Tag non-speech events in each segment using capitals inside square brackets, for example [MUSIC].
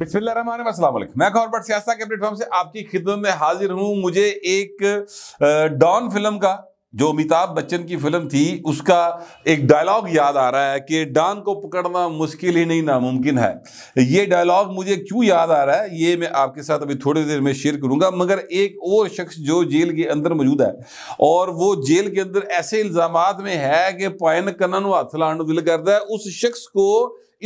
मैं सियासा के प्लेटफॉर्म से आपकी खिदमत में हाजिर हूं मुझे एक डॉन फिल्म का जो अमिताभ बच्चन की फिल्म थी उसका एक डायलॉग याद आ रहा है कि डान को पकड़ना मुश्किल ही नहीं नामुमकिन है ये डायलॉग मुझे क्यों याद आ रहा है ये मैं आपके साथ अभी थोड़ी देर में शेयर करूंगा मगर एक और शख्स जो जेल के अंदर मौजूद है और वो जेल के अंदर ऐसे इल्ज़ाम में है कि पायन कनन हथ लाने दिल करता है उस शख्स को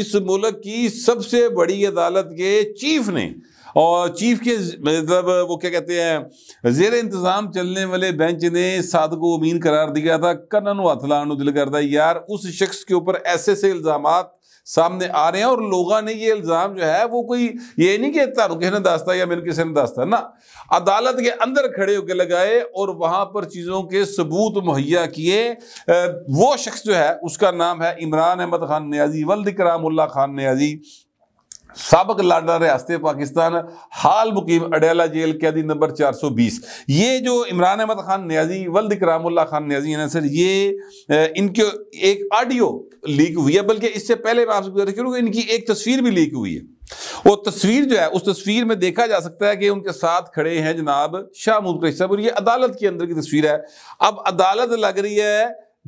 इस मुल्क की सबसे बड़ी अदालत के चीफ ने और चीफ के मतलब वो क्या कहते हैं जेर इंतज़ाम चलने वाले बेंच ने साद को अमीन करार दिया था हथ वाथलान दिल करता यार उस शख्स के ऊपर ऐसे ऐसे इल्ज़ाम सामने आ रहे हैं और लोगों ने ये इल्ज़ाम जो है वो कोई ये नहीं कि किसी ने दास्ता या मेरे किसी ने दास्ता ना अदालत के अंदर खड़े होकर लगाए और वहां पर चीज़ों के सबूत मुहैया किए वो शख्स जो है उसका नाम है इमरान अहमद खान न्याजी वल्द करामुल्ला खान न्याजी सबक लाडा रियासत पाकिस्तान हाल मुकीम अडयाला जेल कैदी नंबर 420 ये जो इमरान अहमद खान न्याजी वल्द करामुल्ला खान न्याजी है सर ये इनके एक ऑडियो लीक हुई है बल्कि इससे पहले मैं आपसे गुजारिश करूँगा इनकी एक तस्वीर भी लीक हुई है वो तस्वीर जो है उस तस्वीर में देखा जा सकता है कि उनके साथ खड़े हैं जनाब शाह महमूद और ये अदालत के अंदर की तस्वीर है अब अदालत लग रही है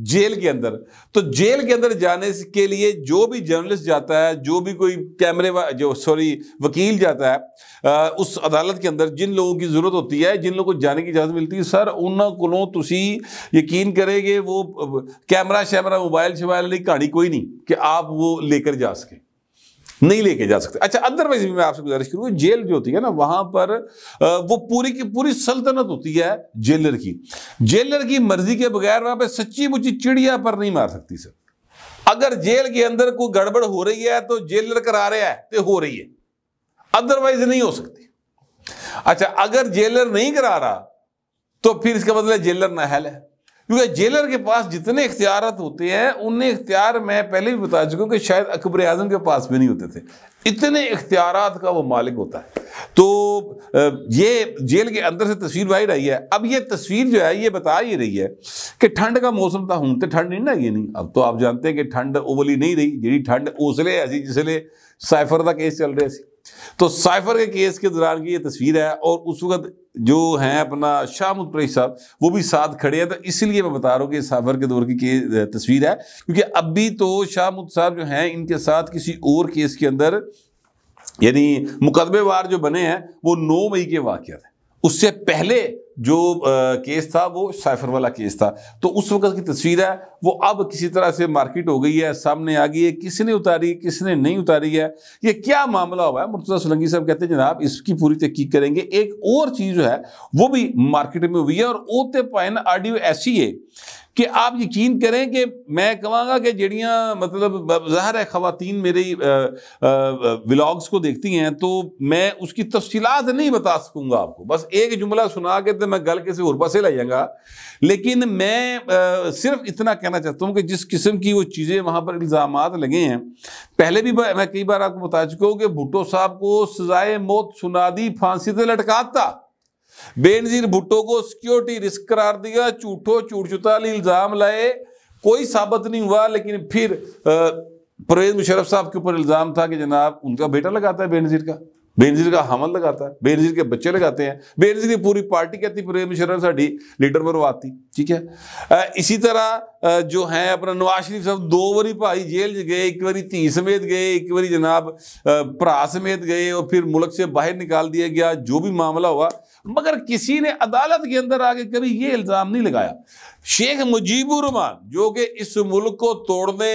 जेल के अंदर तो जेल के अंदर जाने के लिए जो भी जर्नलिस्ट जाता है जो भी कोई कैमरे जो सॉरी वकील जाता है आ, उस अदालत के अंदर जिन लोगों की ज़रूरत होती है जिन लोगों को जाने की इजाज़त मिलती है सर उन्होंने को यकीन करेंगे वो कैमरा शैमरा मोबाइल शबाइल वाली कहानी कोई नहीं कि आप वो लेकर जा सकें नहीं लेके जा सकते अच्छा अदरवाइज भी मैं आपसे गुजारिश करूँगा जेल जो होती है ना वहां पर वो पूरी की पूरी सल्तनत होती है जेलर की जेलर की मर्जी के बगैर वहां पर सच्ची मुची चिड़िया पर नहीं मार सकती सर अगर जेल के अंदर कोई गड़बड़ हो रही है तो जेलर करा रहा है तो हो रही है अदरवाइज नहीं हो सकती अच्छा अगर जेलर नहीं करा रहा तो फिर इसका मतलब जेलर नहल है क्योंकि जेलर के पास जितने इख्तियारत होते हैं उनने इख्तियार मैं पहले भी बता चुका हूँ कि शायद अकबर आजम के पास भी नहीं होते थे इतने इख्तियार का वो मालिक होता है तो ये जेल के अंदर से तस्वीर बाहर आई है अब ये तस्वीर जो है ये बता ही रही है कि ठंड का मौसम था हूं तो ठंड नहीं ना ये नहीं अब तो आप जानते हैं कि ठंड उबली नहीं रही जी ठंड उसले ऐसी जिसले साइफर का केस चल रहा है तो साइफर के केस के दौरान की ये तस्वीर है और उस वक्त जो हैं अपना शाह मुतपरी साहब वो भी साथ खड़े हैं तो इसलिए मैं बता रहा हूँ कि साइफर के दौर की के तस्वीर है क्योंकि अब भी तो शाह मुत साहब जो हैं इनके साथ किसी और केस के अंदर यानी मुकदमेवार जो बने हैं वो नौ मई के वाक़ है उससे पहले जो केस था वो साइफर वाला केस था तो उस वक्त की तस्वीर है वो अब किसी तरह से मार्केट हो गई है सामने आ गई है किसने उतारी किसने नहीं उतारी है ये क्या मामला हुआ है मुर्तजा सोलंगी साहब कहते हैं जनाब इसकी पूरी तहकीक करेंगे एक और चीज़ जो है वो भी मार्केट में हुई है और ओते पाइन आडियो ऐसी है कि आप यकीन करें कि मैं कहूँगा कि जड़ियाँ मतलब ज़ाहिर है ख़वान मेरे व्लाग्स को देखती हैं तो मैं उसकी तफसीत नहीं बता सकूँगा आपको बस एक जुमला सुना के तो मैं गल किसी और पास ले जाऊँगा लेकिन मैं आ, सिर्फ इतना कहना चाहता हूँ कि जिस किस्म की वो चीज़ें वहाँ पर इल्ज़ाम लगे हैं पहले भी मैं कई बार आपको बता चुका हूँ कि भुट्टो साहब को सजाए मौत सुना दी फांसी से लटकाता बेनजीर भुट्टो को सिक्योरिटी रिस्क करार दिया झूठो चूट चुता इल्ज़ाम लाए कोई साबित नहीं हुआ लेकिन फिर परवेज मुशरफ साहब के ऊपर इल्ज़ाम था कि जनाब उनका बेटा लगाता है बेनजीर का का हमल लगाता है बेनजीर के बच्चे लगाते हैं बेनजीर की पूरी पार्टी कहती प्रेम शरण ਸਾਡੀ ਲੀਡਰ ਬਰਵਾਤੀ ठीक है इसी तरह जो है अपना नवाज शरीफ साहब दो बारी भाई जेल गए एक बारी धी समेत गए एक बारी जनाब भरा समेत गए और फिर मुल्क से बाहर निकाल दिया गया जो भी मामला हुआ मगर किसी ने अदालत के अंदर आके कभी ये इल्ज़ाम नहीं लगाया शेख मुजीबुररहमान जो कि इस मुल्क को तोड़ने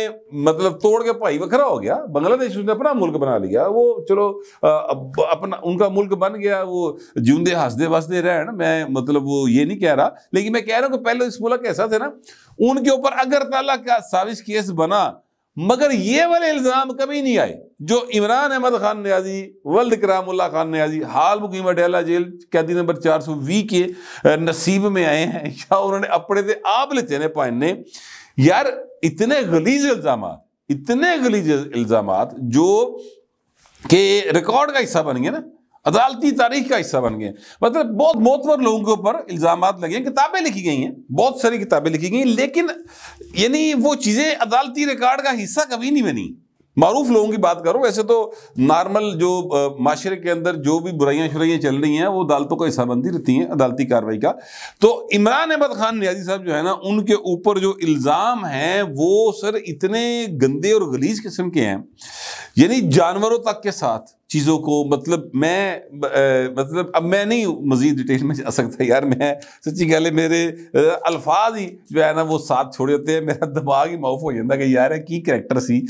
मतलब तोड़ के भाई वखरा हो गया बांग्लादेश उसने अपना मुल्क बना लिया वो चलो अपना उनका मुल्क बन गया वो जूंदे हंसते बसते रहन मैं मतलब वो ये नहीं कह रहा लेकिन मैं कह रहा हूँ कि पहले इस मुल्क ऐसा थे ना उनके ऊपर अगर ताला का साजिश केस बना मगर ये वाले इल्ज़ाम कभी नहीं आए जो इमरान अहमद खान न्याजी वल्द करामुल्ला खान न्याजी हाल मुकीम अडयाला जेल कैदी नंबर चार सौ वी के नसीब में आए हैं [LAUGHS] या उन्होंने अपने से आप लेते ने पाए ने यार इतने गलीज इल्ज़ाम इतने गलीज इल्ज़ाम जो के रिकॉर्ड का हिस्सा बन गए ना अदालती तारीख का हिस्सा बन गए मतलब बहुत मोतवर लोगों के ऊपर इल्ज़ाम लगे किताबें लिखी गई हैं बहुत सारी किताबें लिखी गई लेकिन यानी वो चीज़ें अदालती रिकॉर्ड का हिस्सा कभी नहीं बनी मरूफ लोगों की बात करो वैसे तो नॉर्मल जो माशरे के अंदर जो भी बुराइयां शुराइयाँ चल रही हैं वो अदालतों का हिस्सा बनती रहती हैं अदालती कार्रवाई का तो इमरान अहमद खान नियाजी साहब जो है ना उनके ऊपर जो इल्ज़ाम हैं वो सर इतने गंदे और गलीज किस्म के हैं यानी जानवरों तक के साथ चीज़ों को मतलब मैं आ, मतलब अब मैं नहीं मज़ीद डिटेल में जा सकता यार मैं सच्ची गल मेरे अल्फाज ही जो है ना वो साथ छोड़े देते हैं मेरा दिमाग ही माउफ हो जाता कि यार है की करेक्टर सी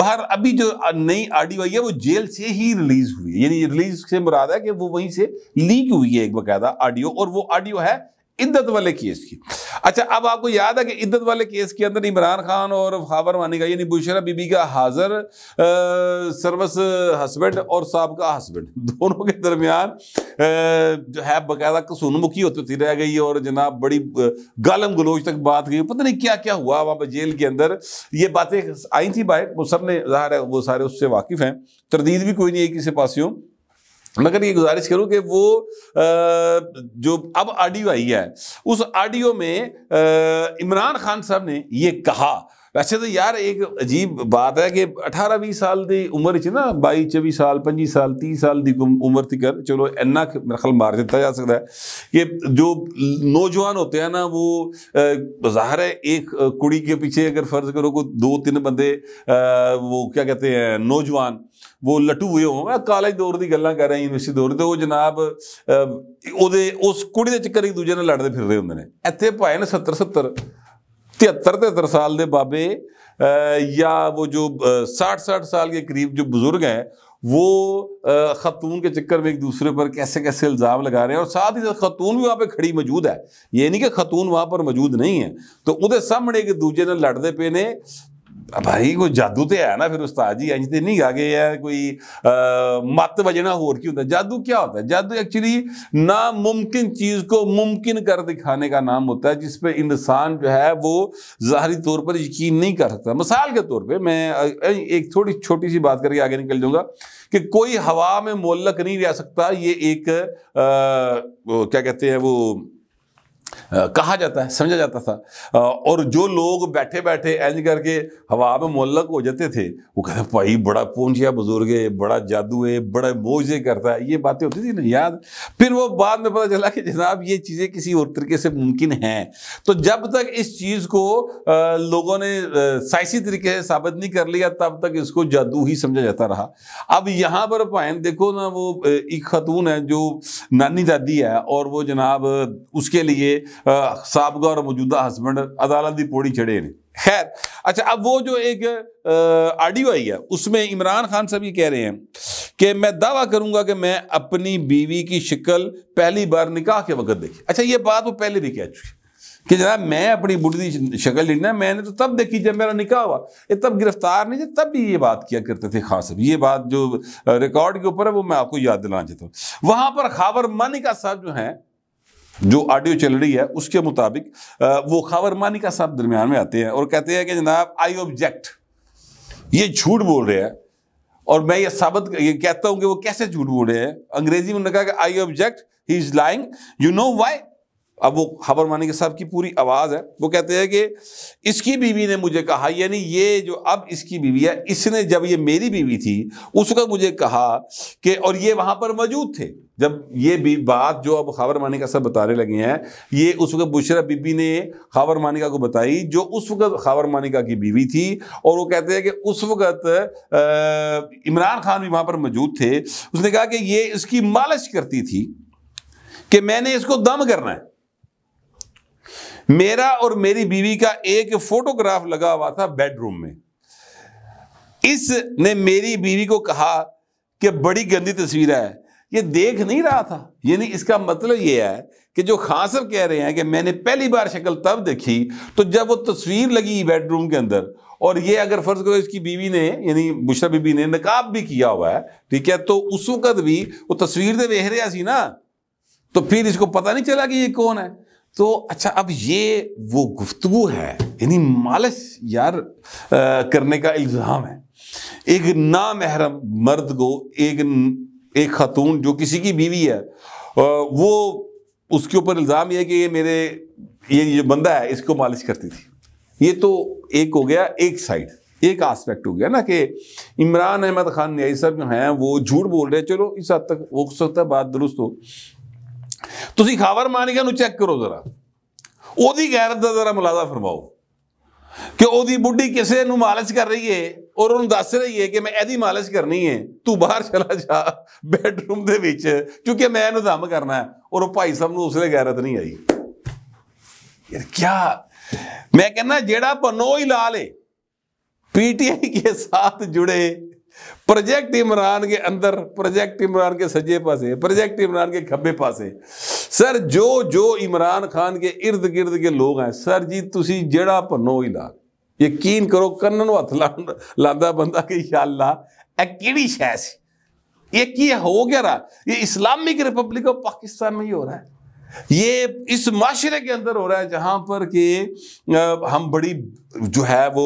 बाहर अभी जो नई आडियो आई है वो जेल से ही रिलीज़ हुई है यानी रिलीज से मुराद है कि वो वहीं से लीक हुई है एक बाकायदा ऑडियो और वो ऑडियो है इद्दत वाले केस की अच्छा अब आपको याद है कि इद्दत वाले केस के अंदर इमरान खान और खावर वानी का यानी बुशरा बीबी का हाजिर सर्वस हस्बैंड और साहब का हस्बैंड [LAUGHS] दोनों के दरमियान जो है बकायदा कसूनमुखी होती थी रह गई और जनाब बड़ी गालम गलोच तक बात गई पता नहीं क्या क्या हुआ वहाँ पर जेल के अंदर ये बातें आई थी बाहर वो सब ने ज़ाहिर है वो सारे उससे वाकिफ़ हैं तरदीद भी कोई नहीं है किसी पासियों मगर ये गुजारिश करूं कि वो जो अब ऑडियो आई है उस ऑडियो में इमरान खान साहब ने ये कहा ਵੈਸੇ ਤਾਂ ਯਾਰ ਇੱਕ ਅਜੀਬ ਬਾਤ ਹੈ ਕਿ 18-20 ਸਾਲ ਦੀ ਉਮਰ 'ਚ ਨਾ 22 24 ਸਾਲ 25 ਸਾਲ 30 ਸਾਲ ਦੀ ਉਮਰ ਤੱਕ ਚਲੋ ਇੰਨਾ ਮਰਖਲ ਮਾਰ ਦਿੱਤਾ ਜਾ ਸਕਦਾ ਹੈ ਕਿ ਜੋ ਨੌਜਵਾਨ ਹੁੰਦੇ ਆ ਨਾ ਉਹ ज़ाहिर ਹੈ ਇੱਕ ਕੁੜੀ ਦੇ ਪਿੱਛੇ ਅਗਰ ਫਰਜ਼ ਕਰੋ ਕੋ ਦੋ ਤਿੰਨ ਬੰਦੇ ਉਹ ਕੀ ਕਹਤੇ ਹੈ ਨੌਜਵਾਨ ਉਹ ਲਟੂ ਹੋਏ ਮੈਂ ਕਾਲਜ ਦੌਰ ਦੀ ਗੱਲਾਂ ਕਰ ਰਹੇ ਯੂਨੀਵਰਸਿਟੀ ਦੌਰ ਤੇ ਉਹ ਜਨਾਬ ਉਹਦੇ ਉਸ ਕੁੜੀ ਦੇ ਚੱਕਰ ਇੱਕ ਦੂਜੇ ਨਾਲ ਲੜਦੇ ਫਿਰਦੇ ਹੁੰਦੇ ਨੇ ਇੱਥੇ ਭਾਏ ਨੇ 70 70 तिहत्तर तिहत्तर साल के बाबे या वो जो साठ साठ साल के करीब जो बुज़ुर्ग हैं वो ख़तून के चक्कर में एक दूसरे पर कैसे कैसे इल्ज़ाम लगा रहे हैं और साथ ही साथ खतून भी वहाँ पर खड़ी मौजूद है ये नहीं कि खतून वहाँ पर मौजूद नहीं है तो वो सामने एक दूजे ने लड़ते पे ने भाई कोई जादू तो है ना फिर उसताद ਜੀ ਇੰਜ ਤੇ ਨਹੀਂ ਆ ਗਏ ਆ ਕੋਈ ਮਤ ਵਜਣਾ ਹੋਰ ਕੀ ਹੁੰਦਾ जादू क्या होता है जादू एक्चुअली नामुमकिन चीज़ को मुमकिन कर दिखाने का नाम होता है जिस पर इंसान जो है वो ज़ाहरी तौर पर यकीन नहीं कर सकता मिसाल के तौर पर मैं एक थोड़ी छोटी सी बात करके आगे निकल जाऊँगा कि कोई हवा में मोलक नहीं रह सकता ये एक आ, क्या कहते हैं वो कहा जाता है समझा जाता था और जो लोग बैठे बैठे इंज करके हवा में मोलक हो जाते थे वो कहते भाई बड़ा पहुंचिया बुजुर्ग है बड़ा जादू है बड़ा मोजे करता है ये बातें होती थी ना याद फिर वो बाद में पता चला कि जनाब ये चीज़ें किसी और तरीके से मुमकिन हैं तो जब तक इस चीज़ को लोगों ने साइसी तरीके से साबित नहीं कर लिया तब तक इसको जादू ही समझा जाता रहा अब यहाँ पर पायन देखो ना वो एक खतून है जो नानी दादी है और वो जनाब उसके लिए सबका और मौजूदा हसबेंड अदालत की पौड़ी चढ़े ने खैर अच्छा अब वो जो एक ऑडियो आई है उसमें इमरान खान साहब ये कह रहे हैं कि मैं दावा करूंगा कि मैं अपनी बीवी की शक्ल पहली बार निकाह के वक्त देखी अच्छा ये बात वो पहले भी कह चुकी कि जरा मैं अपनी बुढ़ी की शक्ल देखना मैंने तो तब देखी जब मेरा निकाह हुआ ये तब गिरफ्तार नहीं थे तब भी ये बात किया करते थे खास साहब ये बात जो रिकॉर्ड के ऊपर है वो मैं आपको याद दिलाना चाहता हूँ वहाँ पर खावर मानिका साहब जो हैं जो ऑडियो चल रही है उसके मुताबिक वो मानी का साहब दरमियान में आते हैं और कहते हैं कि जनाब आई ऑब्जेक्ट ये झूठ बोल रहे हैं और मैं ये साबित ये कहता हूं कि वो कैसे झूठ बोल रहे हैं अंग्रेजी में उन्होंने कहा कि I object he is lying you know why अब वो खबर के साहब की पूरी आवाज़ है वो कहते हैं कि इसकी बीवी ने मुझे कहा यानी ये जो अब इसकी बीवी है इसने जब ये मेरी बीवी थी उस वक्त मुझे कहा कि और ये वहाँ पर मौजूद थे जब ये भी बात जो अब खबर मानी का साहब बताने लगे हैं ये उस वक्त बुशरा बीबी ने खबर मानिका को बताई जो उस वक्त ख़बर मानिका की बीवी थी और वो कहते हैं कि उस वक्त इमरान खान भी वहाँ पर मौजूद थे उसने कहा कि ये इसकी मालिश करती थी कि मैंने इसको दम करना है मेरा और मेरी बीवी का एक फोटोग्राफ लगा हुआ था बेडरूम में इसने मेरी बीवी को कहा कि बड़ी गंदी तस्वीर है ये देख नहीं रहा था यानी इसका मतलब ये है कि जो खास कह रहे हैं कि मैंने पहली बार शक्ल तब देखी तो जब वो तस्वीर लगी बेडरूम के अंदर और ये अगर फर्ज करो इसकी बीवी ने यानी बुशरा बीबी ने नकाब भी किया हुआ है ठीक है तो उस वक्त भी वो तस्वीर तो वेह रहा सी ना तो फिर इसको पता नहीं चला कि ये कौन है तो अच्छा अब ये वो गुफ्तु है यानी मालिश यार आ, करने का इल्ज़ाम है एक नामहरम मर्द को एक एक खातून जो किसी की बीवी है वो उसके ऊपर इल्ज़ाम ये है कि ये मेरे ये जो बंदा है इसको मालिश करती थी ये तो एक हो गया एक साइड एक आस्पेक्ट हो गया ना कि इमरान अहमद खान न्यायी सब जो हैं वो झूठ बोल रहे हैं चलो इस हद तक हो सकता है बात दुरुस्त हो ਤੁਸੀਂ ਖਾਵਰ ਮਾਨੀਆਂ ਨੂੰ ਚੈੱਕ ਕਰੋ ਜ਼ਰਾ ਉਹਦੀ ਗੈਰਤ ਦਾ ਜ਼ਰਾ ਮੁਲਾਜ਼ਾ ਫਰਮਾਓ ਕਿ ਉਹਦੀ ਬੁੱਢੀ ਕਿਸੇ ਨੂੰ ਮਾਲਿਸ਼ ਕਰ ਰਹੀ ਏ ਔਰ ਉਹਨੂੰ ਦੱਸ ਰਹੀ ਏ ਕਿ ਮੈਂ ਇਹਦੀ ਮਾਲਿਸ਼ ਕਰਨੀ ਏ ਤੂੰ ਬਾਹਰ ਚਲਾ ਜਾ ਬੈੱਡਰੂਮ ਦੇ ਵਿੱਚ ਕਿਉਂਕਿ ਮੈਂ ਇਹਨੂੰ ਦਮ ਕਰਨਾ ਹੈ ਔਰ ਉਹ ਭਾਈ ਸਾਹਿਬ ਨੂੰ ਉਸਲੇ ਗੈਰਤ ਨਹੀਂ ਆਈ ਯਾਰ ਕੀ ਮੈਂ ਕਹਿੰਦਾ ਜਿਹੜਾ ਹੀ ਲਾਲ ਏ ਪੀਟੀਆਈ ਕੇ ਸਾਥ ਜੁੜੇ प्रोजेक्ट इमरान के अंदर प्रोजेक्ट इमरान के सज्जे पास प्रोजेक्ट इमरान के खब्बे पास सर जो जो इमरान खान के इर्द गिर्द के लोग हैं सर जी तुम जड़ा भन्नो ही ला यकीन करो कन्न हथ ला लादा बंदा कि शाला ਇਹ ਕਿਹੜੀ ਸ਼ੈ ਸੀ ਇਹ ਕੀ ਹੋ ਗਿਆ ਰਾ ਇਹ ਇਸਲਾਮਿਕ ਰਿਪਬਲਿਕ ਆਫ ਪਾਕਿਸਤਾਨ ਮੇਂ ਹੀ ਹੋ ये इस माशरे के अंदर हो रहा है जहां पर कि हम बड़ी जो है वो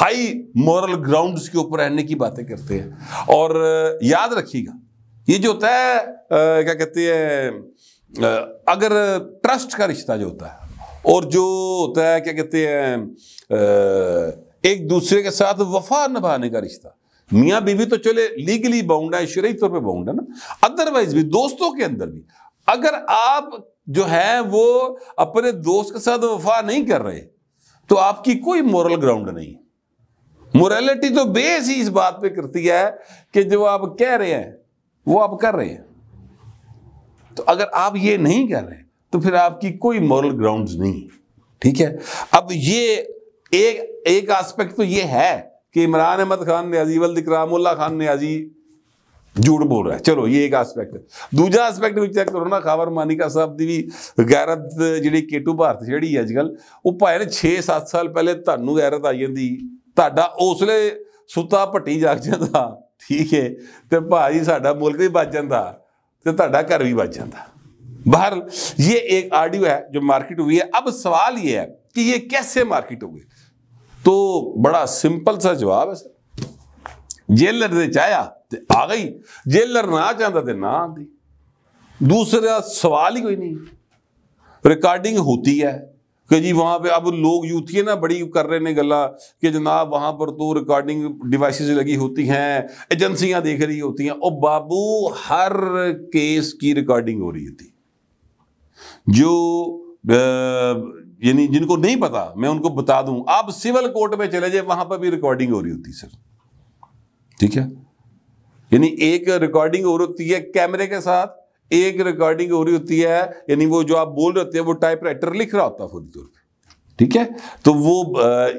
हाई मॉरल ग्राउंड्स के ऊपर रहने की बातें करते हैं और याद रखिएगा ये जो होता है आ, क्या कहते हैं अगर ट्रस्ट का रिश्ता जो होता है और जो होता है क्या कहते हैं एक दूसरे के साथ वफा निभाने का रिश्ता मियाँ बीवी तो चले लीगली बाउंड है शरीय तौर पे बाउंड है ना अदरवाइज भी दोस्तों के अंदर भी अगर आप जो है वो अपने दोस्त के साथ वफा नहीं कर रहे तो आपकी कोई मॉरल ग्राउंड नहीं मोरलिटी तो बेस ही इस बात पे करती है कि जो आप कह रहे हैं वो आप कर रहे हैं तो अगर आप ये नहीं कर रहे तो फिर आपकी कोई मॉरल ग्राउंड नहीं ठीक है अब ये एक एक आस्पेक्ट तो ये है कि इमरान अहमद खान ने वल इकरामुल्ला खान ने अजी ਝੂਠ ਬੋਲ ਰਿਹਾ ਚਲੋ ਇਹ ਇੱਕ ਐਸਪੈਕਟ ਦੂਜਾ ਐਸਪੈਕਟ ਵੀ ਚੈੱਕ ਕਰੋ ਨਾ ਖਾਵਰ ਮਾਨਿਕਾ ਸਾਹਿਬ ਦੀ ਵੀ ਗੈਰਤ ਜਿਹੜੀ ਕੇਟੂ ਭਾਰਤ ਜਿਹੜੀ ਅੱਜ ਕੱਲ ਉਹ ਭਾਵੇਂ 6-7 ਸਾਲ ਪਹਿਲੇ ਤੁਹਾਨੂੰ ਗੈਰਤ ਆ ਜਾਂਦੀ ਤੁਹਾਡਾ ਉਸਲੇ ਸੁੱਤਾ ਭੱਟੀ ਜਾਗ ਜਾਂਦਾ ਠੀਕ ਹੈ ਤੇ ਭਾਜੀ ਸਾਡਾ ਮੁਲਕ ਵੀ ਬਚ ਜਾਂਦਾ ਤੇ ਤੁਹਾਡਾ ਘਰ ਵੀ ਬਚ ਜਾਂਦਾ ਬਾਹਰ ਇਹ ਇੱਕ ਆਡੀਓ ਹੈ ਜੋ ਮਾਰਕੀਟ ਹੋਈ ਹੈ ਅਬ ਸਵਾਲ ਇਹ ਹੈ ਕਿ ਇਹ ਕਿਵੇਂ ਮਾਰਕੀਟ ਹੋ ਗਈ ਤੋ ਬੜਾ ਸਿੰਪਲ ਸਾ ਜਵਾਬ ਹੈ ਜੇਲਰ ਦੇ ਚਾਇਆ आ गई ਗਈ ਜੇ चाहता ਚਾਹੁੰਦਾ ਤੇ ਨਾ दूसरा सवाल ही कोई नहीं रिकॉर्डिंग होती है कि जी वहाँ पे अब लोग यूथ ना बड़ी कर रहे हैं गला कि जनाब वहाँ पर तो रिकॉर्डिंग डिवाइसेस लगी होती हैं एजेंसियाँ देख रही होती हैं और बाबू हर केस की रिकॉर्डिंग हो रही होती जो यानी जिनको नहीं पता मैं उनको बता दूं आप सिविल कोर्ट में चले जाए वहाँ पर भी रिकॉर्डिंग हो रही होती सर ठीक है यानी एक रिकॉर्डिंग हो रही होती है कैमरे के साथ एक रिकॉर्डिंग हो रही होती है यानी वो जो आप बोल रहे होते हैं वो टाइपराइटर लिख रहा होता है फोरी तौर पर ठीक है तो वो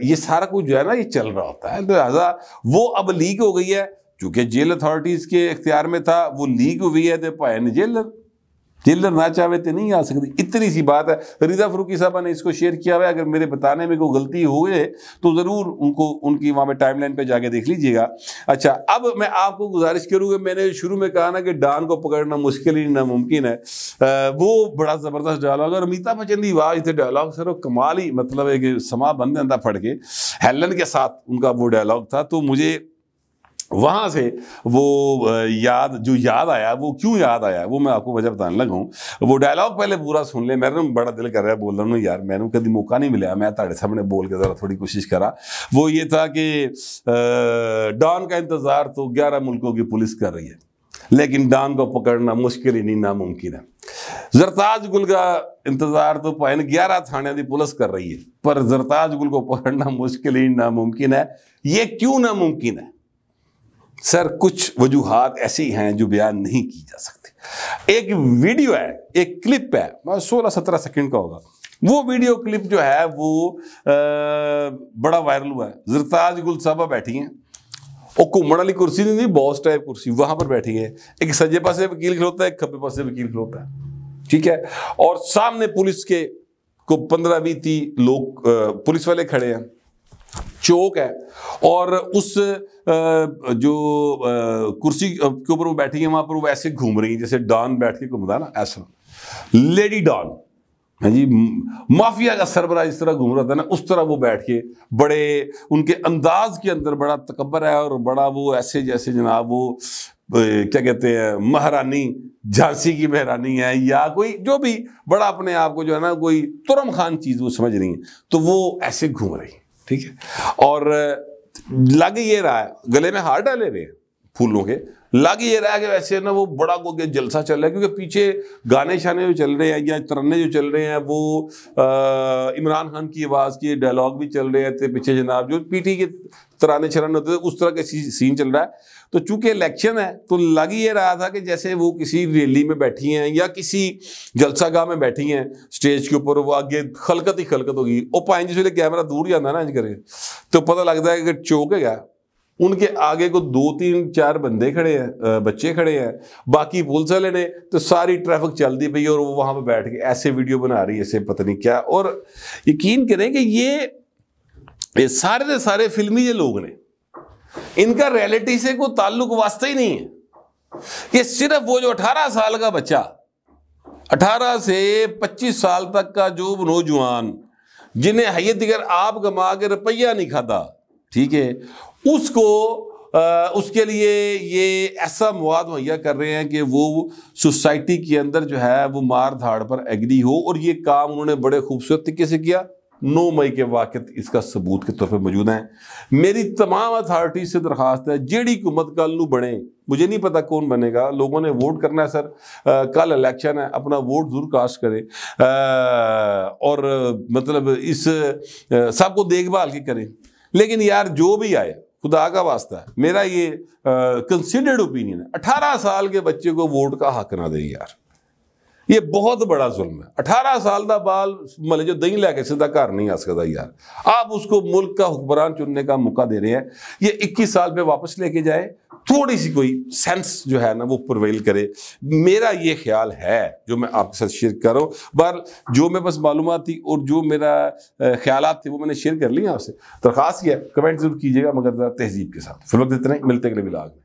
ये सारा कुछ जो है ना ये चल रहा होता है लिहाजा वो अब लीक हो गई है चूंकि जेल अथॉरिटीज़ के इख्तियार में था वो लीक हुई है दे पाए जेलर जेलर ना चाहे तो नहीं आ सकती इतनी सी बात है रिजा फरूकी साहब ने इसको शेयर किया हुआ है अगर मेरे बताने में कोई गलती हो गए तो ज़रूर उनको उनकी वहाँ पे टाइमलाइन पे जाके देख लीजिएगा अच्छा अब मैं आपको गुजारिश करूँगी मैंने शुरू में कहा ना कि डान को पकड़ना मुश्किल ही नामुमकिन है आ, वो बड़ा ज़बरदस्त डायलॉग है और अमिताभ बच्चन की आवाज़ थे डायलॉग सर वो कमाल ही मतलब है कि समा बन जाता फट के हेलन के साथ उनका वो डायलॉग था तो मुझे वहाँ से वो याद जो याद आया वो क्यों याद आया वो मैं आपको वजह बताने लगा हूँ वो डायलॉग पहले पूरा सुन ले मैंने बड़ा दिल कर रहा है बोल रहा हूँ यार मैंने कभी मौका नहीं मिला मैं ताड़े सामने बोल के ज़रा थोड़ी कोशिश करा वो ये था कि डॉन का इंतज़ार तो ग्यारह मुल्कों की पुलिस कर रही है लेकिन डॉन को पकड़ना मुश्किल ही नहीं नामुमकिन है जरताज गुल का इंतजार तो पैन ग्यारह थाने की पुलिस कर रही है पर जरताज गुल को पकड़ना मुश्किल ही नामुमकिन है ये क्यों नामुमकिन है सर कुछ वजूहत ऐसी हैं जो बयान नहीं की जा सकती एक वीडियो है एक क्लिप है सोलह सत्रह सेकेंड का होगा वो वीडियो क्लिप जो है वो आ, बड़ा वायरल हुआ है जरताज गुल साहबा बैठी हैं और घूमने वाली कुर्सी नहीं थी बॉस टाइप कुर्सी वहां पर बैठी है एक सज्जे पासे वकील खिलौता है एक खब्बे पासे वकील खिलौता है ठीक है और सामने पुलिस के को पंद्रह बीती लोग पुलिस वाले खड़े हैं चौक है और उस जो कुर्सी के ऊपर वो बैठी है वहां पर वो ऐसे घूम रही है जैसे डॉन बैठ के घूमता ना ऐसा लेडी डॉन है हाँ जी माफिया का सरबरा जिस तरह घूम रहा था ना उस तरह वो बैठ के बड़े उनके अंदाज के अंदर बड़ा तकबर है और बड़ा वो ऐसे जैसे जनाब वो क्या कहते हैं महारानी झांसी की महारानी है या कोई जो भी बड़ा अपने आप को जो है ना कोई तुरम खान चीज़ वो समझ रही है तो वो ऐसे घूम रही है ठीक है और लग ये रहा है गले में हार डाले हुए फूलों के लग ये रहा है कि वैसे ना वो बड़ा को जलसा चल रहा है क्योंकि पीछे गाने शाने जो चल रहे हैं या तरन्ने जो चल रहे हैं वो इमरान खान की आवाज़ के डायलॉग भी चल रहे हैं पीछे जनाब जो पीटी के तराने छराने होते थे उस तरह के सीन चल रहा है तो चूंकि इलेक्शन है तो लग ये रहा था कि जैसे वो किसी रैली में बैठी हैं या किसी जलसागाह में बैठी हैं स्टेज के ऊपर वो आगे खलकत ही खलकत होगी वो पाएं जिस वे कैमरा दूर जाना ना इंज करके तो पता लगता है कि चौक है उनके आगे को दो तीन चार बंदे खड़े हैं बच्चे खड़े हैं बाकी पुलिस वाले ने तो सारी ट्रैफिक चलती पई और वो वहां पर बैठ के ऐसे वीडियो बना रही है ऐसे पता नहीं क्या और यकीन करें कि ये, ये सारे के सारे फिल्मी ये लोग ने इनका रियलिटी से कोई ताल्लुक वास्ता ही नहीं है ये सिर्फ वो जो 18 साल का बच्चा 18 से 25 साल तक का जो नौजवान जिन्हें हैत दिगर आप गमा के रुपया नहीं खाता ठीक है उसको आ, उसके लिए ये ऐसा मवाद मुहैया कर रहे हैं कि वो सोसाइटी के अंदर जो है वो मार धाड़ पर एग्री हो और ये काम उन्होंने बड़े खूबसूरत तरीके से किया नौ मई के वाक़ इसका सबूत के तौर पर मौजूद हैं मेरी तमाम अथॉरिटी से दरख्वास्त है जेडी हुकूमत कल नू बने मुझे नहीं पता कौन बनेगा लोगों ने वोट करना है सर आ, कल इलेक्शन है अपना वोट ज़रूर कास्ट करें आ, और मतलब इस सबको देखभाल की करें लेकिन यार जो भी आए खुदा का वास्ता है मेरा ये कंसिडर्ड ओपिनियन है अठारह साल के बच्चे को वोट का हक ना दें यार ये बहुत बड़ा जुल्म है अठारह साल का बाल ਮਲੇ मतलब जो दही लैके सीधा घर नहीं आ सकता यार आप उसको मुल्क का हुक्मरान चुनने का मौका दे रहे हैं ये इक्कीस साल पर वापस लेके जाए थोड़ी सी कोई सेंस जो है ना वो प्रवेल करे मेरा ये ख्याल है जो मैं आपके साथ शेयर कर रहा हूँ बहर जो मैं बस मालूम थी और जो मेरा ख्याल थे वो मैंने शेयर कर लिया आपसे दरखास्त किया कमेंट जरूर कीजिएगा मगर तहजीब के साथ फिर वक्त इतना ही मिलते अगले विलाग में